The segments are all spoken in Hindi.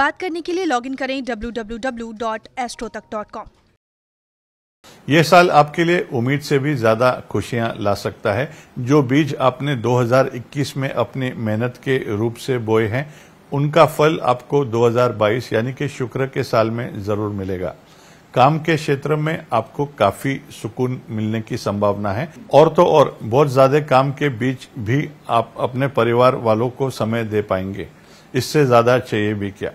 बात करने के लिए लॉगिन करें www.astrotak.com ये साल आपके लिए उम्मीद से भी ज्यादा खुशियां ला सकता है जो बीज आपने 2021 में अपनी मेहनत के रूप से बोए हैं उनका फल आपको 2022 यानी कि शुक्र के साल में जरूर मिलेगा काम के क्षेत्र में आपको काफी सुकून मिलने की संभावना है और तो और बहुत ज्यादा काम के बीच भी आप अपने परिवार वालों को समय दे पाएंगे इससे ज्यादा चाहिए भी क्या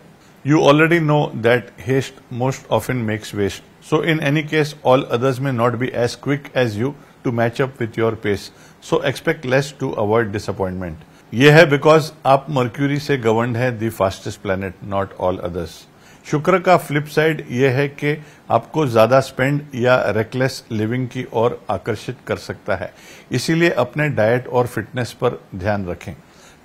You already know that haste most often makes waste. So in any case, all others may not be as quick as you to match up with your pace. So expect less to avoid disappointment. ये है बिकॉज आप मर्क्यूरी से गवर्न है the fastest planet not all others शुक्र का फ्लिप साइड यह है कि आपको ज्यादा स्पेंड या रेकलेस लिविंग की ओर आकर्षित कर सकता है इसीलिए अपने डाइट और फिटनेस पर ध्यान रखें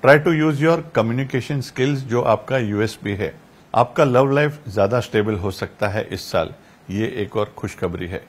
try to use your communication skills जो आपका यूएसपी है आपका लव लाइफ ज्यादा स्टेबल हो सकता है इस साल ये एक और खुशखबरी है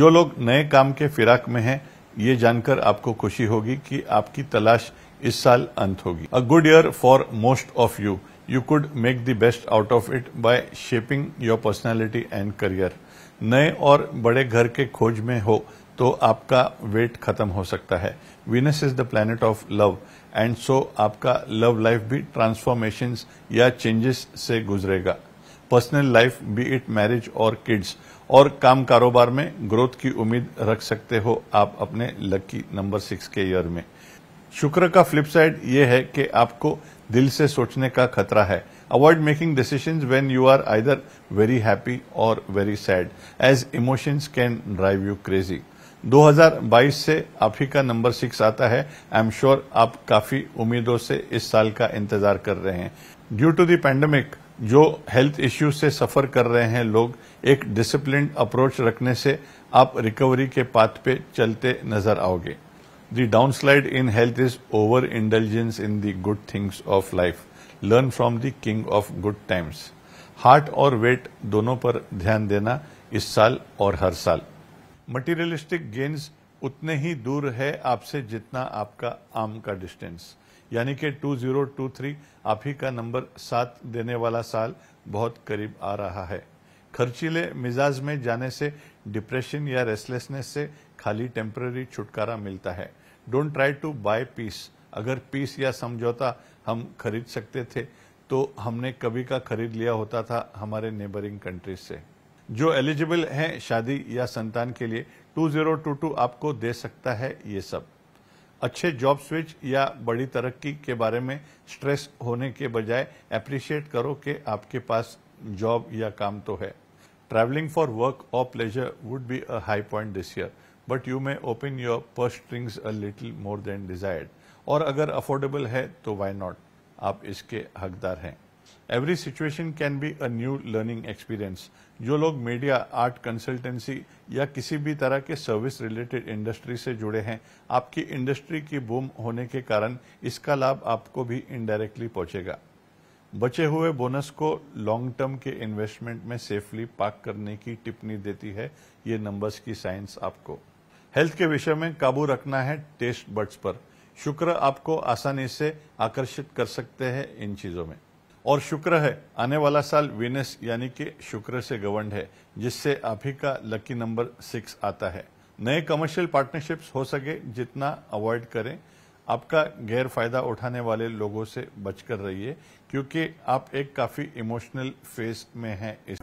जो लोग नए काम के फिराक में हैं ये जानकर आपको खुशी होगी कि आपकी तलाश इस साल अंत होगी a good year for most of you you could make the best out of it by shaping your personality and career नए और बड़े घर के खोज में हो तो आपका वेट खत्म हो सकता है Venus is the planet of love and so आपका लव लाइफ भी ट्रांसफॉर्मेशन या चेंजेस से गुजरेगा personal life be it marriage और किड्स और काम कारोबार में ग्रोथ की उम्मीद रख सकते हो आप अपने लकी नंबर सिक्स के ईयर में शुक्र का फ्लिप साइड ये है कि आपको दिल से सोचने का खतरा है avoid making decision when you are either very happy और very sad as emotions can drive you crazy 2022 से आप ही का नंबर सिक्स आता है आई एम श्योर आप काफी उम्मीदों से इस साल का इंतजार कर रहे हैं ड्यू टू दी पैंडमिक जो हेल्थ इश्यूज से सफर कर रहे हैं लोग एक डिसिप्लिन अप्रोच रखने से आप रिकवरी के पाथ पे चलते नजर आओगे the slide in health is over intelligence in the good things of life learn from the king of good times heart और वेट दोनों पर ध्यान देना इस साल और हर साल मटेरियलिस्टिक गेन्स उतने ही दूर है आपसे जितना आपका आम का डिस्टेंस यानी कि 2023 आप ही का नंबर सात देने वाला साल बहुत करीब आ रहा है खर्चीले मिजाज में जाने से डिप्रेशन या रेस्टलेसनेस से खाली टेम्पररी छुटकारा मिलता है don't try to buy peace अगर पीस या समझौता हम खरीद सकते थे तो हमने कभी का खरीद लिया होता था हमारे नेबरिंग कंट्रीज से जो एलिजिबल हैं शादी या संतान के लिए 2022 आपको दे सकता है ये सब अच्छे जॉब स्विच या बड़ी तरक्की के बारे में स्ट्रेस होने के बजाय अप्रिशिएट करो कि आपके पास जॉब या काम तो है ट्रैवलिंग फॉर वर्क और pleasure would be a high point this year but you may open your purse strings a little more than desired और अगर अफोर्डेबल है तो वाई नॉट आप इसके हकदार हैं every situation can be a new learning experience जो लोग मीडिया आर्ट कंसल्टेंसी या किसी भी तरह के सर्विस रिलेटेड इंडस्ट्री से जुड़े हैं आपकी इंडस्ट्री की बूम होने के कारण इसका लाभ आपको भी इनडायरेक्टली पहुंचेगा बचे हुए बोनस को लॉन्ग टर्म के इन्वेस्टमेंट में सेफली पार्क करने की टिप्पणी देती है ये नंबर्स की साइंस आपको हेल्थ के विषय में काबू रखना है टेस्ट बर्ड्स पर शुक्र आपको आसानी से आकर्षित कर सकते हैं इन चीजों में और शुक्र है आने वाला साल वीनस यानी कि शुक्र से गवर्न है जिससे आप ही का लकी नंबर सिक्स आता है नए कमर्शियल पार्टनरशिप्स हो सके जितना अवॉइड करें आपका गैर फायदा उठाने वाले लोगों से बचकर रहिए क्योंकि आप एक काफी इमोशनल फेज में हैं इस